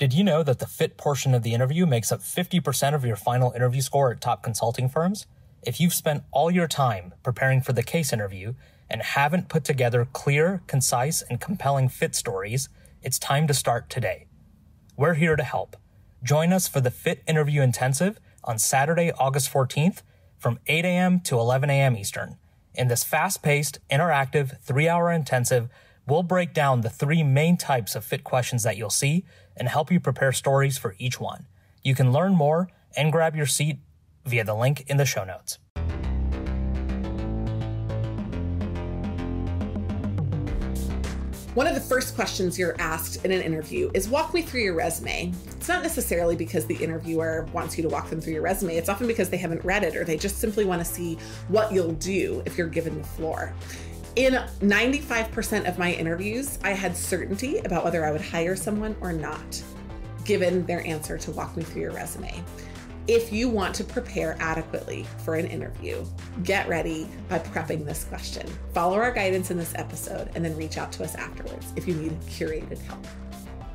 Did you know that the fit portion of the interview makes up 50% of your final interview score at top consulting firms? If you've spent all your time preparing for the case interview and haven't put together clear, concise, and compelling fit stories, it's time to start today. We're here to help. Join us for the Fit Interview Intensive on Saturday, August 14th from 8 a.m. to 11 a.m. Eastern. In this fast paced, interactive, three hour intensive, We'll break down the three main types of fit questions that you'll see and help you prepare stories for each one. You can learn more and grab your seat via the link in the show notes. One of the first questions you're asked in an interview is walk me through your resume. It's not necessarily because the interviewer wants you to walk them through your resume, it's often because they haven't read it or they just simply want to see what you'll do if you're given the floor. In 95% of my interviews, I had certainty about whether I would hire someone or not, given their answer to walk me through your resume. If you want to prepare adequately for an interview, get ready by prepping this question. Follow our guidance in this episode and then reach out to us afterwards if you need curated help.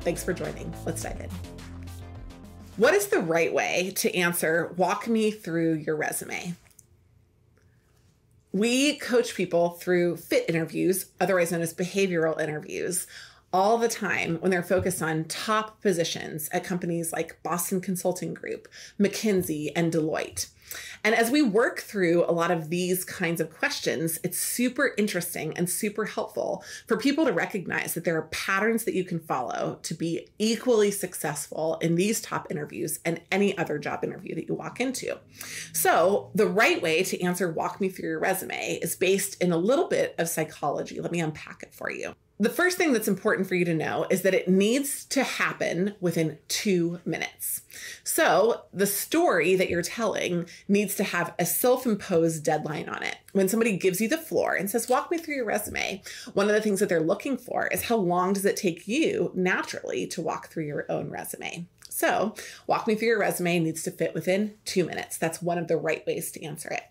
Thanks for joining. Let's dive in. What is the right way to answer walk me through your resume? We coach people through fit interviews, otherwise known as behavioral interviews, all the time when they're focused on top positions at companies like Boston Consulting Group, McKinsey, and Deloitte. And as we work through a lot of these kinds of questions, it's super interesting and super helpful for people to recognize that there are patterns that you can follow to be equally successful in these top interviews and any other job interview that you walk into. So, the right way to answer walk me through your resume is based in a little bit of psychology. Let me unpack it for you the first thing that's important for you to know is that it needs to happen within two minutes. So, the story that you're telling needs to have a self imposed deadline on it. When somebody gives you the floor and says, Walk me through your resume, one of the things that they're looking for is how long does it take you naturally to walk through your own resume? So, walk me through your resume needs to fit within two minutes. That's one of the right ways to answer it.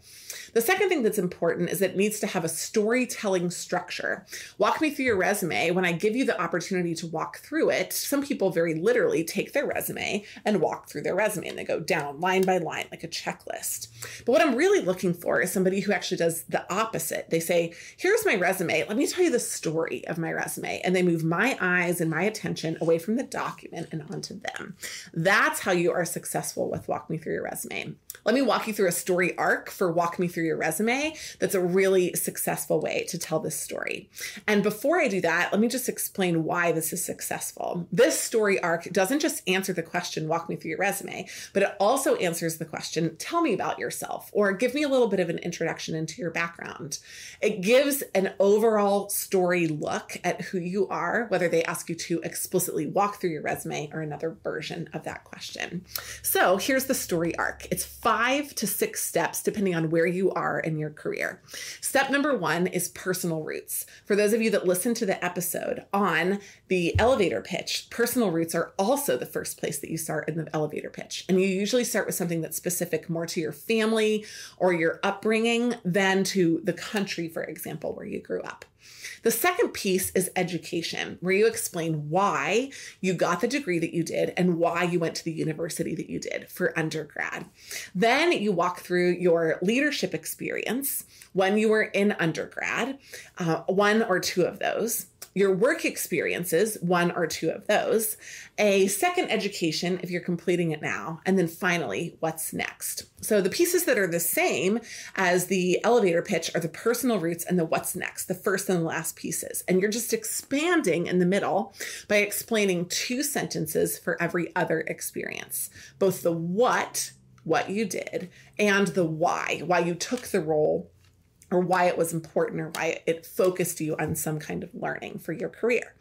The second thing that's important is it needs to have a storytelling structure. Walk me through your resume. When I give you the opportunity to walk through it, some people very literally take their resume and walk through their resume and they go down line by line like a checklist. But what I'm really looking for is somebody who actually does the opposite. They say, Here's my resume. Let me tell you the story of my resume. And they move my eyes and my attention away from the document and onto them. That's how you are successful with Walk Me Through Your Resume. Let me walk you through a story arc for Walk Me Through Your Resume. That's a really successful way to tell this story. And before I do that, let me just explain why this is successful. This story arc doesn't just answer the question, Walk Me Through Your Resume, but it also answers the question, Tell me about yourself, or give me a little bit of an introduction into your background. It gives an overall story look at who you are, whether they ask you to explicitly walk through your resume or another version of that question. So here's the story arc it's five to six steps, depending on where you are in your career. Step number one is personal roots. For those of you that listened to the episode on the elevator pitch, personal roots are also the first place that you start in the elevator pitch. And you usually start with something that's specific more to your family or your upbringing than to the country, for example, where you grew up. The second piece is education, where you explain why you got the degree that you did and why you went to the university that you did for undergrad. Then you walk through your leadership experience when you were in undergrad, uh, one or two of those your work experiences, one or two of those, a second education if you're completing it now, and then finally, what's next. So the pieces that are the same as the elevator pitch are the personal roots and the what's next, the first and the last pieces. And you're just expanding in the middle by explaining two sentences for every other experience, both the what, what you did, and the why, why you took the role or why it was important or why it focused you on some kind of learning for your career.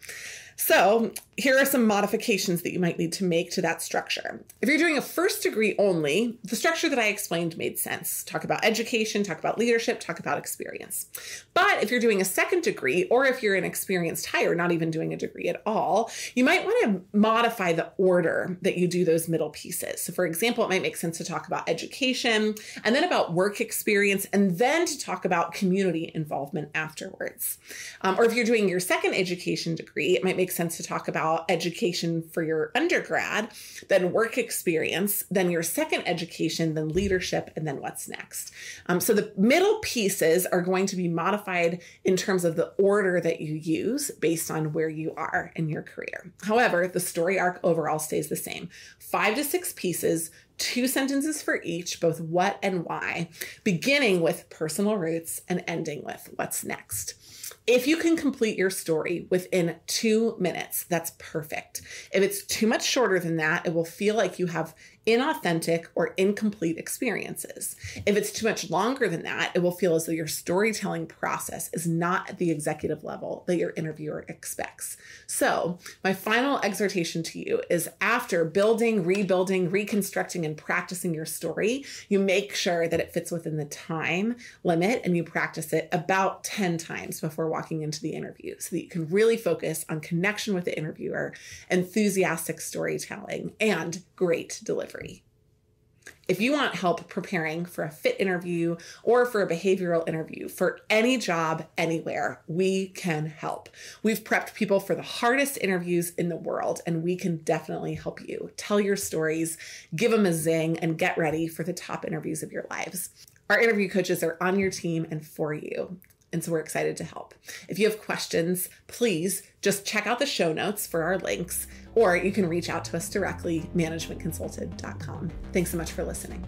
So here are some modifications that you might need to make to that structure. If you're doing a first degree only, the structure that I explained made sense. Talk about education, talk about leadership, talk about experience. But if you're doing a second degree, or if you're an experienced hire, not even doing a degree at all, you might want to modify the order that you do those middle pieces. So for example, it might make sense to talk about education and then about work experience, and then to talk about community involvement afterwards. Um, or if you're doing your second education degree, it might make makes sense to talk about education for your undergrad, then work experience, then your second education, then leadership, and then what's next. Um, so the middle pieces are going to be modified in terms of the order that you use based on where you are in your career. However, the story arc overall stays the same five to six pieces two sentences for each, both what and why, beginning with personal roots and ending with what's next. If you can complete your story within two minutes, that's perfect. If it's too much shorter than that, it will feel like you have inauthentic or incomplete experiences. If it's too much longer than that, it will feel as though your storytelling process is not at the executive level that your interviewer expects. So, my final exhortation to you is after building, rebuilding, reconstructing, and practicing your story, you make sure that it fits within the time limit and you practice it about 10 times before walking into the interview so that you can really focus on connection with the interviewer, enthusiastic storytelling, and great delivery free. If you want help preparing for a fit interview or for a behavioral interview for any job anywhere, we can help. We've prepped people for the hardest interviews in the world, and we can definitely help you. Tell your stories, give them a zing, and get ready for the top interviews of your lives. Our interview coaches are on your team and for you. And so we're excited to help. If you have questions, please just check out the show notes for our links, or you can reach out to us directly, managementconsulted.com. Thanks so much for listening.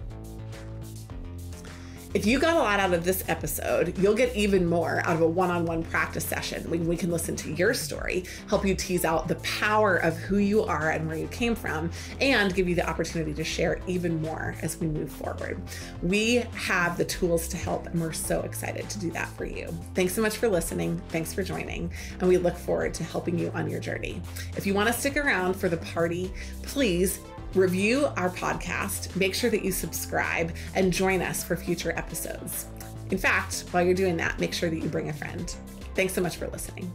If you got a lot out of this episode, you'll get even more out of a one on one practice session when we can listen to your story, help you tease out the power of who you are and where you came from, and give you the opportunity to share even more as we move forward. We have the tools to help, and we're so excited to do that for you. Thanks so much for listening. Thanks for joining, and we look forward to helping you on your journey. If you want to stick around for the party, please Review our podcast, make sure that you subscribe, and join us for future episodes. In fact, while you're doing that, make sure that you bring a friend. Thanks so much for listening.